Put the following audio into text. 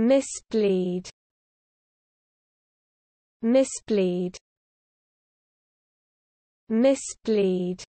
Misbleed Misbleed Misbleed